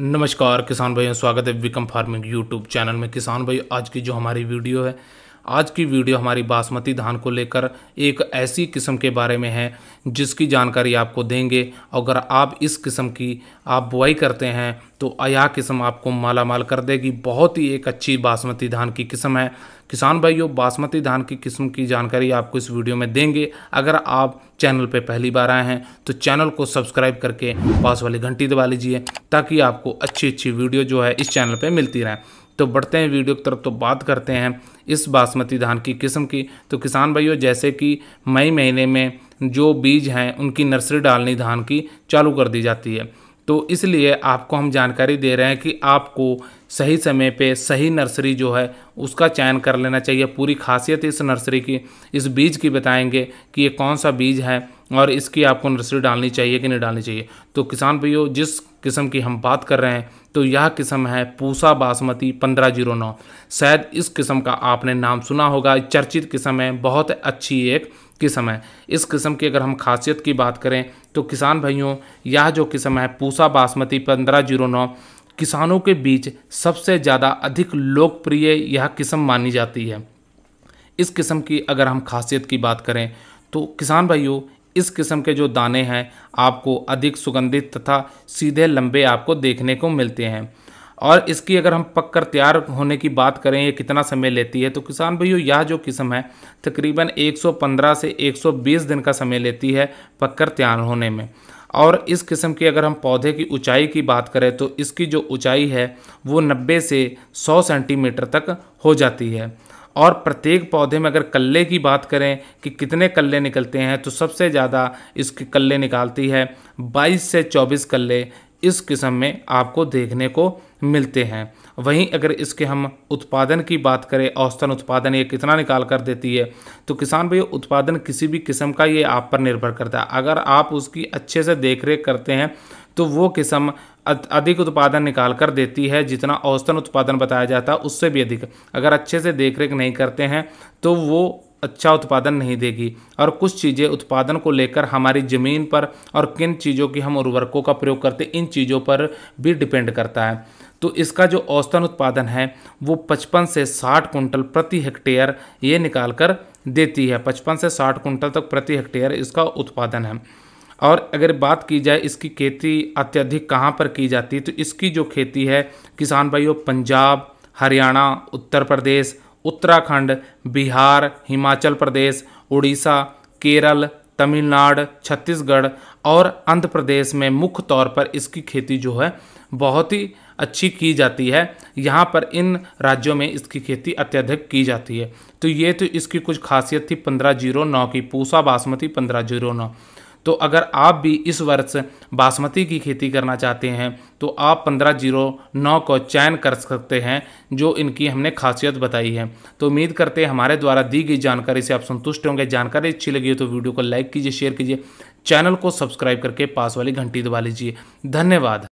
नमस्कार किसान भाइयों स्वागत है विकम फार्मिंग यूट्यूब चैनल में किसान भाई आज की जो हमारी वीडियो है आज की वीडियो हमारी बासमती धान को लेकर एक ऐसी किस्म के बारे में है जिसकी जानकारी आपको देंगे अगर आप इस किस्म की आप बुआई करते हैं तो अया किस्म आपको माला माल कर देगी बहुत ही एक अच्छी बासमती धान की किस्म है किसान भाइयों बासमती धान की किस्म की जानकारी आपको इस वीडियो में देंगे अगर आप चैनल पर पहली बार आए हैं तो चैनल को सब्सक्राइब करके पास वाली घंटी दबा लीजिए ताकि आपको अच्छी अच्छी वीडियो जो है इस चैनल पर मिलती रहें तो बढ़ते हैं वीडियो की तरफ तो बात करते हैं इस बासमती धान की किस्म की तो किसान भाइयों जैसे कि मई महीने में जो बीज हैं उनकी नर्सरी डालनी धान की चालू कर दी जाती है तो इसलिए आपको हम जानकारी दे रहे हैं कि आपको सही समय पे सही नर्सरी जो है उसका चयन कर लेना चाहिए पूरी खासियत इस नर्सरी की इस बीज की बताएंगे कि ये कौन सा बीज है और इसकी आपको नर्सरी डालनी चाहिए कि नहीं डालनी चाहिए तो किसान भैया जिस किस्म की हम बात कर रहे हैं तो यह किस्म है पूसा बासमती पंद्रह जीरो नौ शायद इस किस्म का आपने नाम सुना होगा चर्चित किस्म है बहुत अच्छी एक किस्म है इस किस्म की अगर हम खासियत की बात करें तो किसान भाइयों यह जो किस्म है पूसा बासमती पंद्रह जीरो नौ किसानों के बीच सबसे ज़्यादा अधिक लोकप्रिय यह किस्म मानी जाती है इस किस्म की अगर हम खासियत की बात करें तो किसान भाइयों इस किस्म के जो दाने हैं आपको अधिक सुगंधित तथा सीधे लंबे आपको देखने को मिलते हैं और इसकी अगर हम पककर तैयार होने की बात करें ये कितना समय लेती है तो किसान भाइयों यह जो किस्म है तकरीबन 115 से 120 दिन का समय लेती है पककर तैयार होने में और इस किस्म की अगर हम पौधे की ऊंचाई की बात करें तो इसकी जो ऊंचाई है वो 90 से 100 सेंटीमीटर तक हो जाती है और प्रत्येक पौधे में अगर कल्ले की बात करें कि कितने कल्ले निकलते हैं तो सबसे ज़्यादा इसके कल्ले निकालती है 22 से 24 कल्ले इस किस्म में आपको देखने को मिलते हैं वहीं अगर इसके हम उत्पादन की बात करें औसतन उत्पादन ये कितना निकाल कर देती है तो किसान भैया उत्पादन किसी भी किस्म का ये आप पर निर्भर करता है अगर आप उसकी अच्छे से देख रेख करते हैं तो वो किस्म अधिक उत्पादन निकाल कर देती है जितना औसतन उत्पादन बताया जाता है उससे भी अधिक अगर अच्छे से देख रेख नहीं करते हैं तो वो अच्छा उत्पादन नहीं देगी और कुछ चीज़ें उत्पादन को लेकर हमारी ज़मीन पर और किन चीज़ों की हम उर्वरकों का प्रयोग करते इन चीज़ों पर भी डिपेंड करता है तो इसका जो औसतन उत्पादन है वो 55 से 60 कुंटल प्रति हेक्टेयर ये निकाल कर देती है 55 से 60 कुंटल तक प्रति हेक्टेयर इसका उत्पादन है और अगर बात की जाए इसकी खेती अत्यधिक कहाँ पर की जाती है तो इसकी जो खेती है किसान भाइयों पंजाब हरियाणा उत्तर प्रदेश उत्तराखंड बिहार हिमाचल प्रदेश उड़ीसा केरल तमिलनाडु छत्तीसगढ़ और आंध्र प्रदेश में मुख्य तौर पर इसकी खेती जो है बहुत ही अच्छी की जाती है यहाँ पर इन राज्यों में इसकी खेती अत्यधिक की जाती है तो ये तो इसकी कुछ खासियत थी पंद्रह जीरो नौ की पूसा बासमती पंद्रह जीरो नौ तो अगर आप भी इस वर्ष बासमती की खेती करना चाहते हैं तो आप पंद्रह जीरो नौ को चयन कर सकते हैं जो इनकी हमने खासियत बताई है तो उम्मीद करते हैं हमारे द्वारा दी गई जानकारी से आप संतुष्ट होंगे जानकारी अच्छी लगी हो तो वीडियो को लाइक कीजिए शेयर कीजिए चैनल को सब्सक्राइब करके पास वाली घंटी दबा लीजिए धन्यवाद